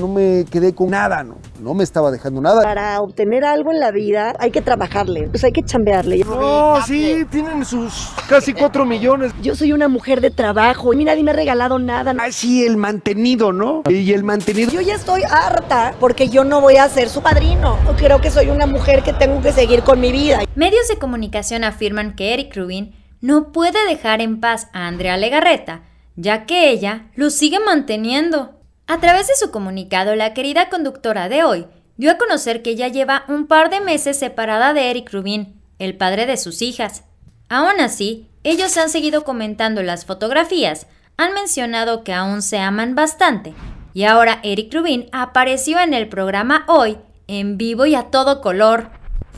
No me quedé con nada, no, no me estaba dejando nada. Para obtener algo en la vida hay que trabajarle, pues hay que chambearle. No, sí, tienen sus casi cuatro millones. Yo soy una mujer de trabajo, y nadie me ha regalado nada. Ah, sí, el mantenido, ¿no? Y el mantenido. Yo ya estoy harta porque yo no voy a ser su padrino. Creo que soy una mujer que tengo que seguir con mi vida. Medios de comunicación afirman que Eric Rubin no puede dejar en paz a Andrea Legarreta, ya que ella lo sigue manteniendo. A través de su comunicado, la querida conductora de hoy dio a conocer que ya lleva un par de meses separada de Eric Rubin, el padre de sus hijas. Aún así, ellos han seguido comentando las fotografías, han mencionado que aún se aman bastante. Y ahora Eric Rubin apareció en el programa Hoy, en vivo y a todo color.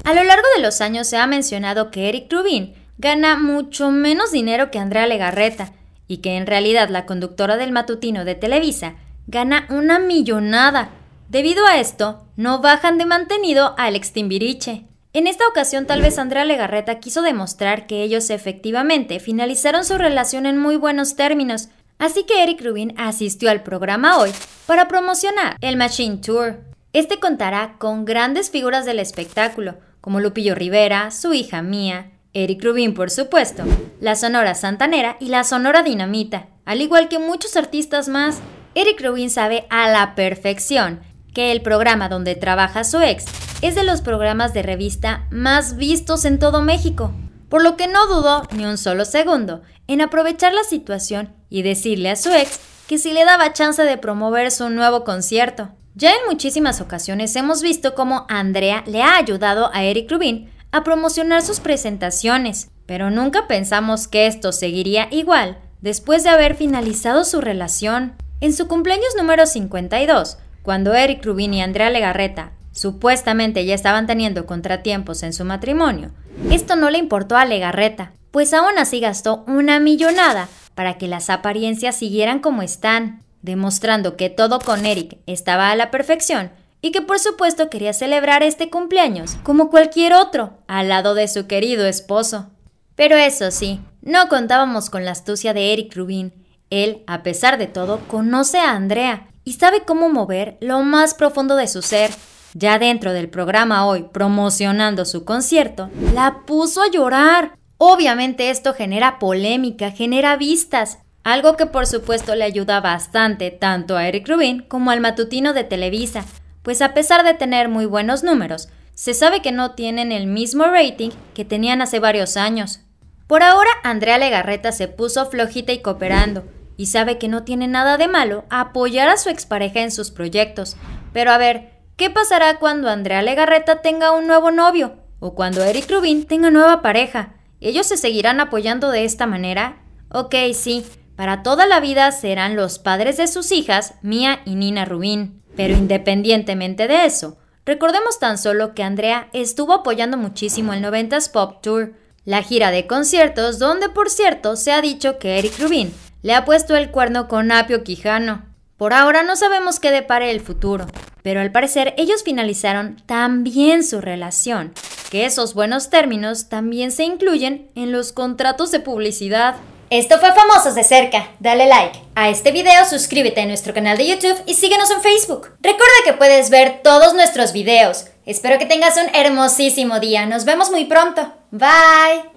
A lo largo de los años se ha mencionado que Eric Rubin gana mucho menos dinero que Andrea Legarreta y que en realidad la conductora del matutino de Televisa gana una millonada. Debido a esto, no bajan de mantenido a al Timbiriche... En esta ocasión tal vez Andrea Legarreta quiso demostrar que ellos efectivamente finalizaron su relación en muy buenos términos, así que Eric Rubin asistió al programa hoy para promocionar el Machine Tour. Este contará con grandes figuras del espectáculo, como Lupillo Rivera, su hija Mía, Eric Rubin por supuesto, la Sonora Santanera y la Sonora Dinamita, al igual que muchos artistas más. Eric Rubin sabe a la perfección que el programa donde trabaja su ex es de los programas de revista más vistos en todo México, por lo que no dudó ni un solo segundo en aprovechar la situación y decirle a su ex que si le daba chance de promover su nuevo concierto. Ya en muchísimas ocasiones hemos visto cómo Andrea le ha ayudado a Eric Rubin a promocionar sus presentaciones, pero nunca pensamos que esto seguiría igual después de haber finalizado su relación. En su cumpleaños número 52, cuando Eric Rubin y Andrea Legarreta supuestamente ya estaban teniendo contratiempos en su matrimonio, esto no le importó a Legarreta, pues aún así gastó una millonada para que las apariencias siguieran como están, demostrando que todo con Eric estaba a la perfección y que por supuesto quería celebrar este cumpleaños como cualquier otro, al lado de su querido esposo. Pero eso sí, no contábamos con la astucia de Eric Rubin, él, a pesar de todo, conoce a Andrea y sabe cómo mover lo más profundo de su ser. Ya dentro del programa hoy, promocionando su concierto, la puso a llorar. Obviamente esto genera polémica, genera vistas, algo que por supuesto le ayuda bastante tanto a Eric Rubin como al matutino de Televisa, pues a pesar de tener muy buenos números, se sabe que no tienen el mismo rating que tenían hace varios años. Por ahora, Andrea Legarreta se puso flojita y cooperando, y sabe que no tiene nada de malo apoyar a su expareja en sus proyectos. Pero a ver, ¿qué pasará cuando Andrea Legarreta tenga un nuevo novio? ¿O cuando Eric Rubin tenga nueva pareja? ¿Ellos se seguirán apoyando de esta manera? Ok, sí, para toda la vida serán los padres de sus hijas, Mia y Nina Rubin. Pero independientemente de eso, recordemos tan solo que Andrea estuvo apoyando muchísimo el 90s Pop Tour, la gira de conciertos, donde por cierto se ha dicho que Eric Rubin le ha puesto el cuerno con Apio Quijano. Por ahora no sabemos qué depare el futuro, pero al parecer ellos finalizaron también su relación, que esos buenos términos también se incluyen en los contratos de publicidad. Esto fue Famosos de Cerca. Dale like a este video, suscríbete a nuestro canal de YouTube y síguenos en Facebook. Recuerda que puedes ver todos nuestros videos Espero que tengas un hermosísimo día. Nos vemos muy pronto. Bye.